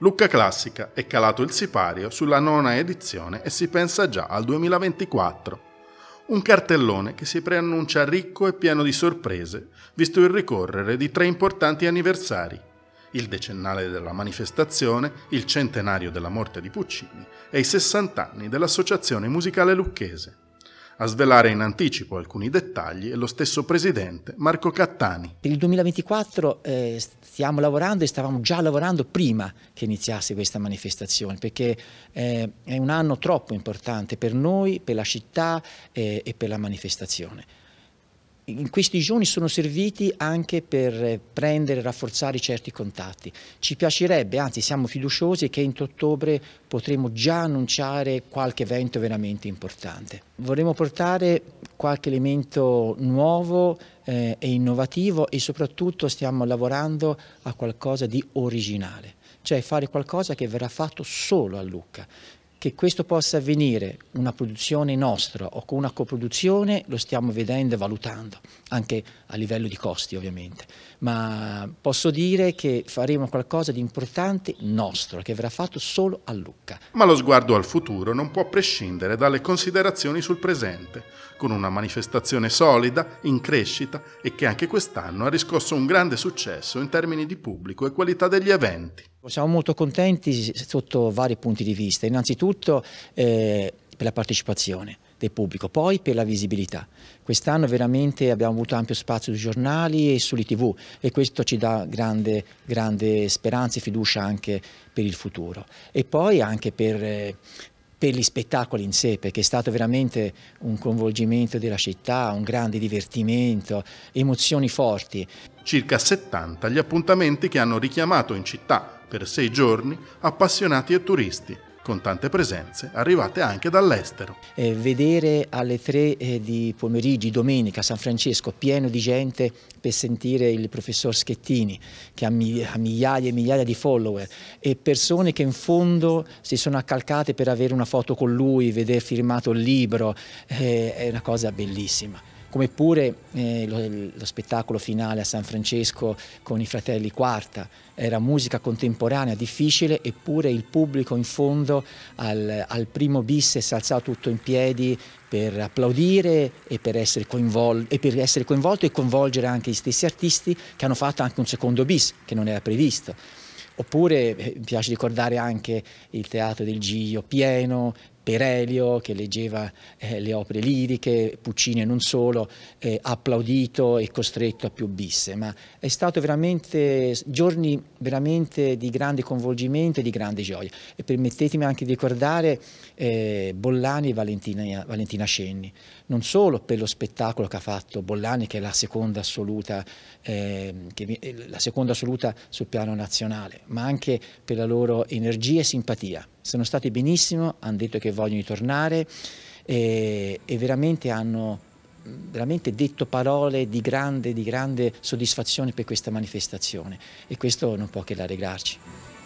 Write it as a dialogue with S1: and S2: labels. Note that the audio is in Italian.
S1: Lucca Classica è calato il sipario sulla nona edizione e si pensa già al 2024. Un cartellone che si preannuncia ricco e pieno di sorprese, visto il ricorrere di tre importanti anniversari. Il decennale della manifestazione, il centenario della morte di Puccini e i 60 anni dell'Associazione Musicale Lucchese a svelare in anticipo alcuni dettagli è lo stesso presidente Marco Cattani.
S2: Per il 2024 eh, stiamo lavorando e stavamo già lavorando prima che iniziasse questa manifestazione perché eh, è un anno troppo importante per noi, per la città eh, e per la manifestazione in questi giorni sono serviti anche per eh, prendere e rafforzare certi contatti. Ci piacerebbe, anzi siamo fiduciosi che entro ottobre potremo già annunciare qualche evento veramente importante. Vorremmo portare qualche elemento nuovo eh, e innovativo e soprattutto stiamo lavorando a qualcosa di originale, cioè fare qualcosa che verrà fatto solo a Lucca. Che questo possa avvenire, una produzione nostra o con una coproduzione, lo stiamo vedendo e valutando, anche a livello di costi ovviamente, ma posso dire che faremo qualcosa di importante
S1: nostro, che verrà fatto solo a Lucca. Ma lo sguardo al futuro non può prescindere dalle considerazioni sul presente, con una manifestazione solida, in crescita e che anche quest'anno ha riscosso un grande successo in termini di pubblico e qualità degli eventi.
S2: Siamo molto contenti sotto vari punti di vista, innanzitutto eh, per la partecipazione del pubblico, poi per la visibilità. Quest'anno veramente abbiamo avuto ampio spazio sui giornali e sulle tv e questo ci dà grande, grande speranza e fiducia anche per il futuro. E poi anche per, eh, per gli spettacoli in sé, perché è stato veramente un coinvolgimento della città, un grande divertimento, emozioni
S1: forti. Circa 70 gli appuntamenti che hanno richiamato in città per sei giorni appassionati e turisti, con tante presenze arrivate anche dall'estero. Eh,
S2: vedere alle tre eh, di pomeriggio, domenica, San Francesco, pieno di gente per sentire il professor Schettini, che ha, mi ha migliaia e migliaia di follower, e persone che in fondo si sono accalcate per avere una foto con lui, vedere firmato il libro, eh, è una cosa bellissima come pure eh, lo, lo, spettacolo finale a San Francesco con i fratelli Quarta, era musica contemporanea, difficile, eppure il pubblico in fondo al, al primo bis si è alzato tutto in piedi per applaudire e per, e per, essere coinvolto e coinvolgere anche gli stessi artisti che hanno fatto anche un secondo bis che non era previsto. Oppure eh, mi piace ricordare anche il teatro del Giglio pieno, Perelio che leggeva eh, le opere liriche, Puccini non solo, eh, applaudito e costretto a più bisse, ma è stato veramente giorni veramente di grande coinvolgimento e di grande gioia. E permettetemi anche di ricordare eh, Bollani e Valentina, Valentina, Scenni, non solo per lo spettacolo che ha fatto Bollani, che è la seconda assoluta, ehm, eh, la seconda assoluta sul piano nazionale, ma anche per la loro energia e simpatia sono stati benissimo, hanno detto che vogliono tornare e, e veramente hanno veramente detto parole di grande, di grande soddisfazione per questa manifestazione e questo non può che rallegrarci.